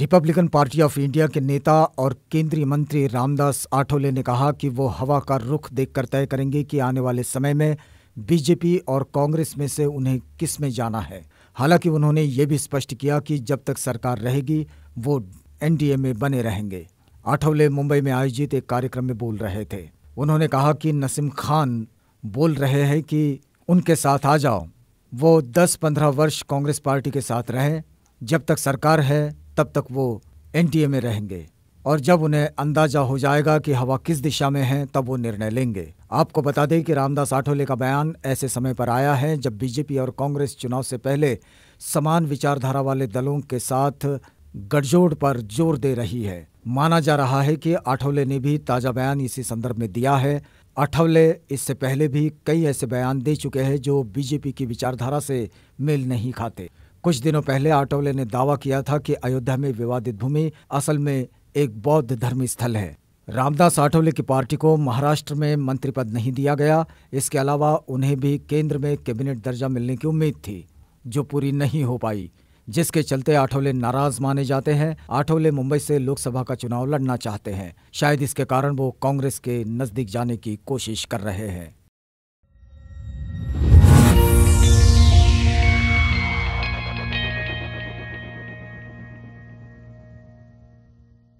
Republican party of India के नेता और केंद्रीय मंत्री रामदास आठोले ने कहा कि वो हवा का रुख देखकर तय करेंगे कि आने वाले समय में बीजेपी और कांग्रेस में से उन्हें किस में जाना है हालांकि उन्होंने ये भी स्पष्ट किया कि जब तक सरकार रहेगी वो एनडीए में बने रहेंगे आठवले मुंबई में आयोजित एक कार्यक्रम में बोल रहे थे उन्होंने कहा कि नसीम खान बोल रहे हैं कि उनके साथ आ जाओ वो 10-15 वर्ष कांग्रेस पार्टी के साथ रहें जब तक सरकार है तब तक वो एनडीए में रहेंगे और जब उन्हें अंदाजा हो जाएगा कि हवा किस दिशा में है तब वो निर्णय लेंगे आपको बता दें कि रामदास आठोले का बयान ऐसे समय पर आया है जब बीजेपी और कांग्रेस चुनाव से पहले समान विचारधारा वाले दलों के साथ गठजोड़ पर जोर दे रही है माना जा रहा है कि आठोले ने भी ताजा बयान इसी संदर्भ में दिया है आठवले इससे पहले भी कई ऐसे बयान दे चुके हैं जो बीजेपी की विचारधारा से मेल नहीं खाते कुछ दिनों पहले आटोले ने दावा किया था कि अयोध्या में विवादित भूमि असल में एक बौद्ध धर्म स्थल है रामदास आठवले की पार्टी को महाराष्ट्र में मंत्री पद नहीं दिया गया इसके अलावा उन्हें भी केंद्र में कैबिनेट दर्जा मिलने की उम्मीद थी जो पूरी नहीं हो पाई जिसके चलते आठवले नाराज माने जाते हैं आठवले मुंबई से लोकसभा का चुनाव लड़ना चाहते हैं शायद इसके कारण वो कांग्रेस के नजदीक जाने की कोशिश कर रहे हैं